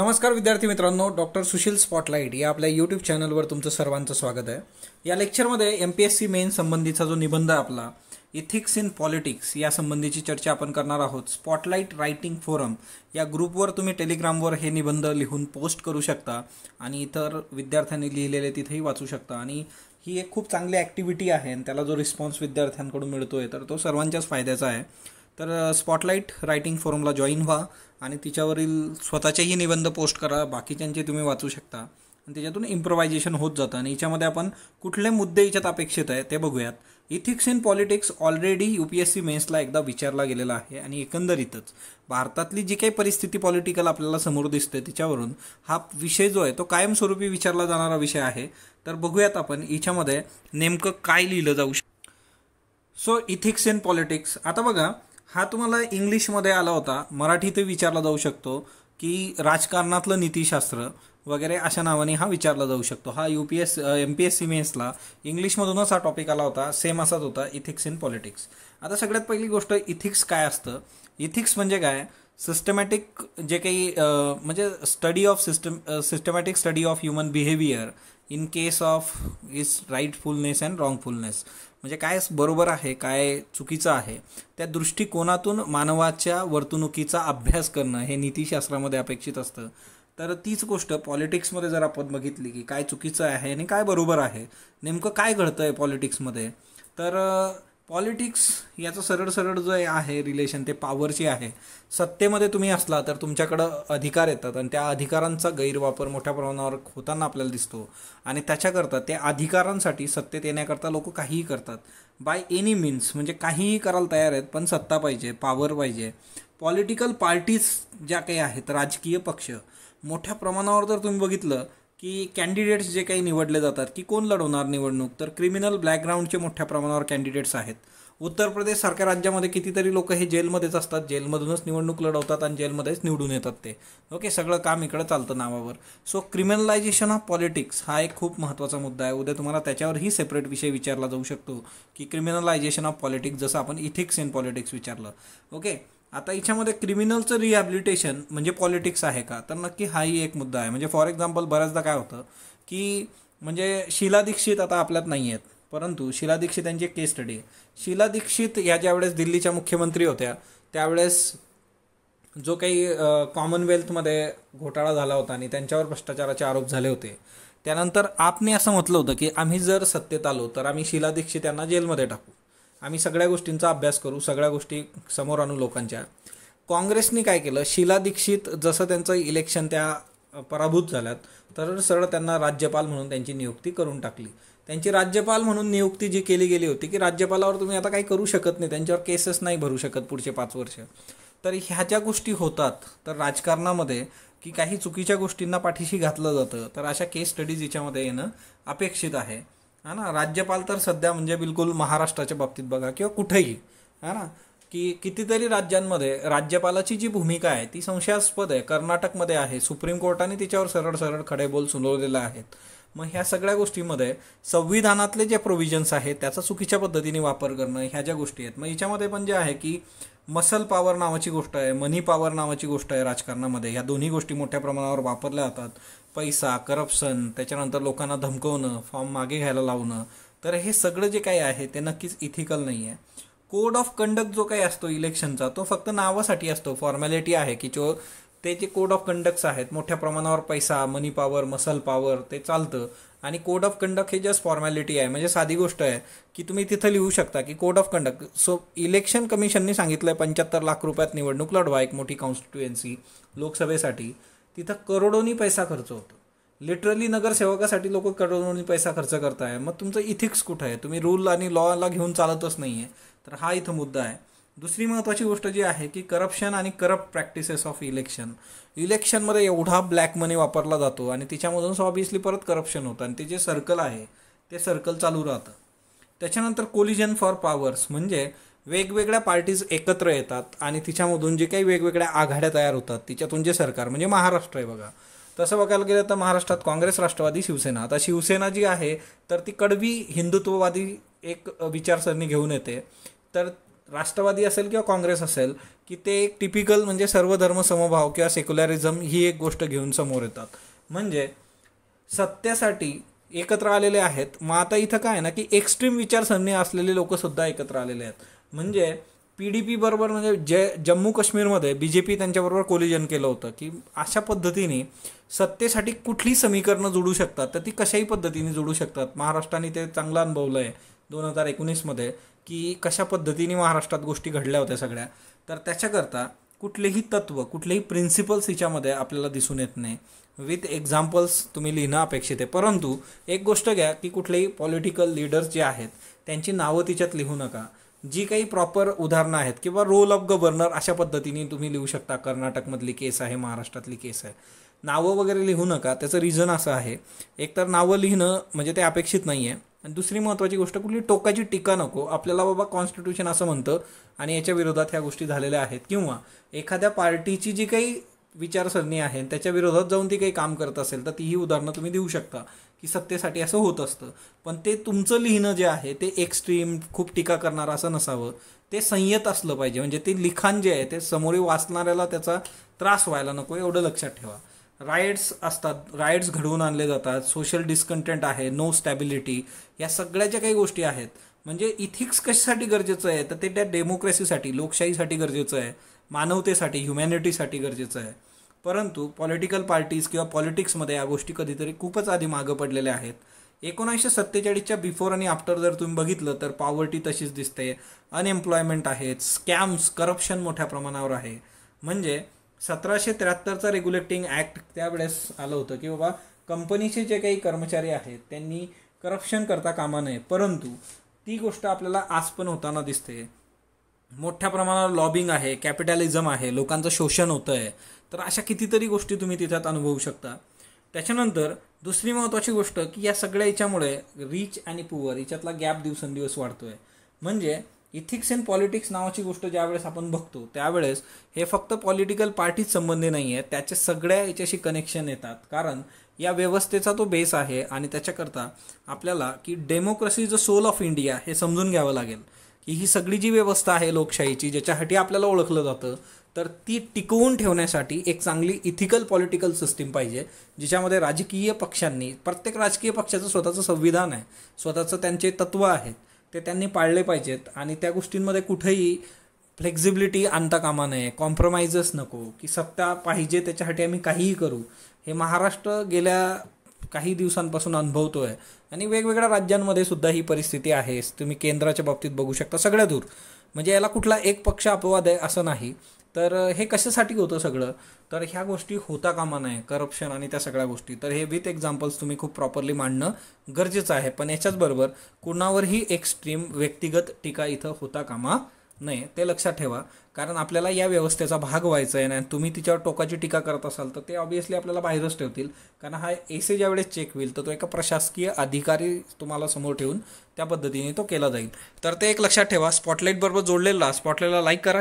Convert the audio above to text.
नमस्कार विद्यार्थी मित्रांनो डॉक्टर सुशील स्पॉटलाईट या आपल्या यूट्यूब चॅनलवर तुमचं सर्वांचं स्वागत आहे या लेक्चरमध्ये M P S C main संबंधीचा जो निबंध आपला इथिक्स इन पॉलिटिक्स या संबंधीची चर्चा आपण करणार आहोत स्पॉटलाईट रायटिंग फोरम या ग्रुपवर तुम्ही टेलिग्रामवर हे निबंध लिहून पोस्ट करू शकता आणि इतर विद्यार्थ्यांनी लिहिलेले तिथेही वाचू शकता आणि ही एक खूप चांगली ॲक्टिव्हिटी आहे आणि त्याला जो रिस्पॉन्स विद्यार्थ्यांकडून मिळतो आहे तर तो सर्वांच्याच फायद्याचा आहे तर स्पॉटलाईट रायटिंग फोरमला जॉईन व्हा आणि तिच्यावरील स्वतःचेही निबंध पोस्ट करा बाकीच्यांचे तुम्ही वाचू शकता आणि त्याच्यातून इम्प्रोवायझेशन होत जातं आणि याच्यामध्ये आपण कुठले मुद्दे याच्यात अपेक्षित आहे ते बघूयात ethics in politics already U P S C मेन्सला एकदा विचारला गेलेला आहे आणि एकंदरीतच भारतातली जी काही परिस्थिती पॉलिटिकल आपल्याला समोर दिसते तिच्यावरून हा विषय जो आहे तो कायमस्वरूपी विचारला जाणारा विषय आहे तर बघूयात आपण याच्यामध्ये नेमकं काय लिहिलं जाऊ शक सो इथिक्स इन पॉलिटिक्स आता बघा हा तुम्हाला इंग्लिशमध्ये आला होता मराठीत विचारला जाऊ शकतो की राजकारणातलं नीतिशास्त्र वगैरे अशा नावाने हा विचारला जाऊ शकतो हा U P S M P S C इंग्लिशमधूनच हा टॉपिक आला होता सेम असाच होता इथिक्स इन पॉलिटिक्स आता सगळ्यात पहिली गोष्ट इथिक्स काय असतं इथिक्स म्हणजे काय सिस्टमॅटिक जे काही म्हणजे study of system systematic study of human behaviour in case of is rightfulness and wrongfulness म्हणजे काय बरोबर आहे काय चुकीचं आहे त्या दृष्टिकोनातून मानवाच्या वर्तणुकीचा अभ्यास करणं हे नीतीशास्त्रामध्ये अपेक्षित असतं तर तीच गोष्ट पॉलिटिक्समध्ये जर आपण बघितली की काय चुकीचं आहे आणि काय बरोबर आहे नेमकं काय घडतं आहे पॉलिटिक्समध्ये तर पॉलिटिक्स याचं सरळ सरळ जो आहे रिलेशन ते पॉवरची आहे सत्तेमध्ये तुम्ही असला तर तुमच्याकडं अधिकार येतात आणि त्या अधिकारांचा गैरवापर मोठ्या प्रमाणावर होताना आपल्याला दिसतो आणि त्याच्याकरता त्या अधिकारांसाठी सत्तेत येण्याकरता लोक काहीही करतात बाय एनी मीन्स म्हणजे काहीही करायला तयार आहेत पण सत्ता पाहिजे पॉवर पाहिजे पॉलिटिकल पार्टीज ज्या काही आहेत राजकीय पक्ष मोठ्या प्रमाणावर जर तुम्ही बघितलं की कॅन्डिडेट्स जे काही निवडले जातात की कोण लढवणार निवडणूक तर क्रिमिनल बॅकग्राऊंडचे मोठ्या प्रमाणावर कॅन्डिडेट्स आहेत उत्तर प्रदेश सारख्या राज्यामध्ये कितीतरी लोक हे जेलमध्येच असतात जेलमधूनच निवडणूक लढवतात आणि जेलमध्येच निवडून येतात ते ओके सगळं काम इकडं चालतं नावावर सो क्रिमिनलायझेशन ऑफ पॉलिटिक्स हा एक खूप महत्त्वाचा मुद्दा आहे उद्या तुम्हाला त्याच्यावरही सेपरेट विषय विचारला जाऊ शकतो की क्रिमिनलायझेशन ऑफ पॉलिटिक्स जसं आपण इथिक्स इन पॉलिटिक्स विचारलं ओके आता याच्यामध्ये क्रिमिनलचं रिहॅबिलिटेशन म्हणजे पॉलिटिक्स आहे का तर नक्की हाही एक मुद्दा आहे म्हणजे फॉर एक्झाम्पल बऱ्याचदा काय होतं की म्हणजे शीला दीक्षित आता आपल्यात नाही आहेत परंतु शिला दीक्षित यांची एक केस स्टडी आहे दीक्षित या ज्यावेळेस दिल्लीच्या मुख्यमंत्री होत्या त्यावेळेस जो काही कॉमनवेल्थमध्ये घोटाळा झाला होता आणि त्यांच्यावर भ्रष्टाचाराचे आरोप झाले होते त्यानंतर आपने असं म्हटलं होतं की आम्ही जर सत्तेत आलो तर आम्ही शीला दीक्षित यांना जेलमध्ये टाकू आम्ही सगळ्या गोष्टींचा अभ्यास करू सगळ्या गोष्टी समोर आणू लोकांच्या काँग्रेसनी काय केलं शीला दीक्षित जसं त्यांचं इलेक्शन त्या पराभूत झाल्यात तर सरळ त्यांना राज्यपाल म्हणून त्यांची नियुक्ती करून टाकली त्यांची राज्यपाल म्हणून नियुक्ती जी केली गेली होती की राज्यपालावर तुम्ही आता काही करू शकत नाही त्यांच्यावर केसेस नाही भरू शकत पुढचे पाच वर्ष तर ह्या ज्या गोष्टी होतात तर राजकारणामध्ये की काही चुकीच्या गोष्टींना पाठीशी घातलं जातं तर अशा केस स्टडीज याच्यामध्ये येणं अपेक्षित आहे हा ना राज्यपाल तर सध्या म्हणजे बिलकुल महाराष्ट्राच्या बाबतीत बघा किंवा कुठेही हा ना की कितीतरी राज्यांमध्ये राज्यपालाची जी भूमिका आहे ती संशयास्पद आहे कर्नाटकमध्ये आहे सुप्रीम कोर्टाने तिच्यावर सरळ सरळ खडे बोल सुनावलेले आहेत मग ह्या सगळ्या गोष्टीमध्ये संविधानातले जे प्रोव्हिजन्स आहेत त्याचा चुकीच्या पद्धतीने वापर करणं ह्या ज्या गोष्टी आहेत मग याच्यामध्ये पण जे आहे की मसल पॉवर नावाची गोष्ट आहे मनी पॉवर नावाची गोष्ट आहे राजकारणामध्ये ह्या दोन्ही गोष्टी मोठ्या प्रमाणावर वापरल्या जातात पैसा करप्शन त्याच्यानंतर लोकांना धमकवणं फॉर्म मागे घ्यायला लावणं तर हे सगळं जे काही आहे ते नक्कीच इथिकल नाही आहे कोड ऑफ कंडक्ट जो काही असतो इलेक्शनचा तो फक्त नावासाठी असतो फॉर्मॅलिटी आहे की जो ते जे कोड ऑफ कंडक्ट्स आहेत मोठ्या प्रमाणावर पैसा मनी पॉवर मसल पॉवर ते चालतं आणि कोड ऑफ कंडक्ट हे जस्ट फॉर्मॅलिटी आहे म्हणजे साधी गोष्ट आहे की तुम्ही तिथं लिहू शकता की code of conduct so election कमिशनने सांगितलं आहे पंच्याहत्तर लाख रुपयात निवडणूक लढवा एक मोठी कॉन्स्टिट्युएन्सी लोकसभेसाठी तिथं करोडोनी पैसा खर्च होतो लिटरली नगरसेवकासाठी लोक करोडोनी पैसा खर्च करताय मग तुमचं इथिक्स कुठं आहे तुम्ही रूल आणि लॉला घेऊन चालतच नाही आहे तर हा इथं मुद्दा आहे दुसरी महत्त्वाची गोष्ट जी आहे की करप्शन आणि करप्ट प्रॅक्टिसेस ऑफ इलेक्शन इलेक्शनमध्ये एवढा ब्लॅक मनी वापरला जातो आणि तिच्यामधून ऑबियसली परत करप्शन होतं आणि ते जे सर्कल आहे ते सर्कल चालू राहतं त्याच्यानंतर कोलिजन फॉर पॉवर्स म्हणजे वेगवेगळ्या पार्टीज एकत्र येतात आणि तिच्यामधून जे काही वेगवेगळ्या आघाड्या तयार होतात तिच्यातून जे सरकार म्हणजे महाराष्ट्र आहे बघा तसं बघायला गेलं तर महाराष्ट्रात काँग्रेस राष्ट्रवादी शिवसेना आता शिवसेना जी आहे तर ती कडवी हिंदुत्ववादी एक विचारसरणी घेऊन येते तर राष्ट्रवादी असेल किंवा काँग्रेस असेल की ते एक टिपिकल म्हणजे सर्व धर्मसमभाव समभाव किंवा सेक्युलरिझम ही एक गोष्ट घेऊन समोर येतात म्हणजे सत्यासाठी एकत्र आलेले आहेत मग आता इथं काय ना की एक्स्ट्रीम विचारसरणी असलेले लोकसुद्धा एकत्र आलेले आहेत म्हणजे पी डी पी बरोबर म्हणजे जे जम्मू काश्मीरमध्ये बी जे पी त्यांच्याबरोबर कोलिजन केलं होतं की अशा पद्धतीने सत्तेसाठी कुठली समीकरणं जुडू शकतात तर ती कशाही पद्धतीने जुडू शकतात महाराष्ट्राने ते चांगलं अनुभवलं आहे दोन हजार एकोणीसमध्ये की कशा पद्धतीने महाराष्ट्रात गोष्टी घडल्या होत्या सगळ्या तर त्याच्याकरता कुठलेही तत्व कुठलेही प्रिन्सिपल्स हिच्यामध्ये आपल्याला दिसून येत नाही विथ एक्झाम्पल्स तुम्ही लिहिणं अपेक्षित आहे परंतु एक गोष्ट घ्या की कुठलेही पॉलिटिकल लीडर्स जे आहेत त्यांची नावं तिच्यात लिहू नका जी काही प्रॉपर उदाहरणं आहेत किंवा रोल ऑफ गव्हर्नर अशा पद्धतीने तुम्ही लिहू शकता कर्नाटकमधली केस आहे महाराष्ट्रातली केस आहे नावं वगैरे लिहू नका त्याचं रिझन असं आहे एकतर नावं लिहिणं म्हणजे ते अपेक्षित नाही आहे आणि दुसरी महत्त्वाची गोष्ट कुठली टोकाची टीका नको आपल्याला बाबा कॉन्स्टिट्यूशन असं म्हणतं आणि याच्या विरोधात ह्या गोष्टी झालेल्या आहेत किंवा एखाद्या पार्टीची जी काही विचारसरणी आहे त्याच्या विरोधात जाऊन ती काही काम करत असेल तर तीही उदाहरणं तुम्ही देऊ शकता की सत्तेसाठी असं होत असतं पण ते तुमचं लिहिणं जे आहे ते एक्स्ट्रीम खूप टीका करणारं असं नसावं ते संयत असलं पाहिजे म्हणजे ते लिखाण जे आहे ते समोरी वाचणाऱ्याला त्याचा त्रास व्हायला नको एवढं लक्षात ठेवा रायड्स असतात रायड्स घडवून आणले जातात सोशल डिस्कंटेंट आहे नो स्टॅबिलिटी या सगळ्या ज्या काही गोष्टी आहेत म्हणजे इथिक्स कशासाठी गरजेचं आहे तर ते त्या डेमोक्रेसीसाठी लोकशाहीसाठी गरजेचं आहे मानवतेसाठी ह्युमॅनिटीसाठी गरजेचं आहे परंतु पॉलिटिकल पार्टीज किंवा पॉलिटिक्समध्ये या गोष्टी कधीतरी खूपच आधी मागं पडलेल्या आहेत एकोणीसशे सत्तेचाळीसच्या बिफोर आणि आफ्टर जर तुम्ही बघितलं तर पॉवर्टी तशीच दिसते अनएम्प्लॉयमेंट आहेत स्कॅम्स करप्शन मोठ्या प्रमाणावर आहे म्हणजे सतराशे त्र्याहत्तरचा रेग्युलेटिंग ॲक्ट त्यावेळेस आलं होतं की बाबा कंपनीचे जे काही कर्मचारी आहेत त्यांनी करप्शन करता कामा नये परंतु ती गोष्ट आपल्याला आज पण होताना दिसते मोठ्या प्रमाणावर लॉबिंग आहे कॅपिटॅलिझम आहे लोकांचं शोषण होतं आहे तर अशा कितीतरी गोष्टी तुम्ही तिथ्यात अनुभवू शकता त्याच्यानंतर दुसरी महत्त्वाची गोष्ट की या सगळ्या याच्यामुळे रिच आणि पुअर याच्यातला गॅप दिवसेंदिवस वाढतो आहे म्हणजे इथिक्स अँड पॉलिटिक्स नावाची गोष्ट ज्यावेळेस आपण बघतो त्यावेळेस हे फक्त पॉलिटिकल पार्टीच संबंधी नाही आहे त्याचे सगळ्या याच्याशी कनेक्शन येतात कारण या व्यवस्थेचा तो बेस आहे आणि त्याच्याकरता आपल्याला की democracy is the soul of India हे समजून घ्यावं लागेल की ही सगळी जी व्यवस्था आहे लोकशाहीची ज्याच्यासाठी आपल्याला ओळखलं जातं तर ती टिकवून ठेवण्यासाठी एक चांगली इथिकल पॉलिटिकल सिस्टीम पाहिजे ज्याच्यामध्ये राजकीय पक्षांनी प्रत्येक राजकीय पक्षाचं स्वतःचं संविधान आहे स्वतःचं त्यांचे तत्व आहेत ते त्यांनी पाळले पाहिजेत आणि त्या गोष्टींमध्ये कुठेही फ्लेक्झिबिलिटी आणता कामा नये कॉम्प्रोमाइजच नको की सत्ता पाहिजे त्याच्यासाठी आम्ही काहीही करू हे महाराष्ट्र गेल्या काही दिवसांपासून अनुभवतो आहे आणि वेगवेगळ्या राज्यांमध्ये सुद्धा ही परिस्थिती आहे तुम्ही केंद्राच्या बाबतीत बघू शकता सगळ्या दूर म्हणजे याला कुठला एक पक्ष अपवाद आहे असं नाही तर हे कशासाठी होतं सगळं तर ह्या गोष्टी होता कामा नाही करप्शन आणि त्या सगळ्या गोष्टी तर हे विथ एक्झाम्पल्स तुम्ही खूप प्रॉपरली मांडणं गरजेचं आहे पण याच्याचबरोबर कुणावरही एक्स्ट्रीम व्यक्तिगत टीका इथं होता कामा नाही ते लक्षात ठेवा कारण आपल्याला या व्यवस्थेचा भाग व्हायचा आहे आणि तुम्ही तिच्यावर टोकाची टीका करत असाल तर ते ऑब्वियसली आपल्याला बाहेरच ठेवतील कारण हा ज्या वेळेस चेक होईल तर तो एका प्रशासकीय अधिकारी तुम्हाला समोर ठेवून त्या पद्धतीने तो केला जाईल तर ते एक लक्षात ठेवा स्पॉटलाईटबरोबर जोडलेला स्पॉटलाईटला लाईक करा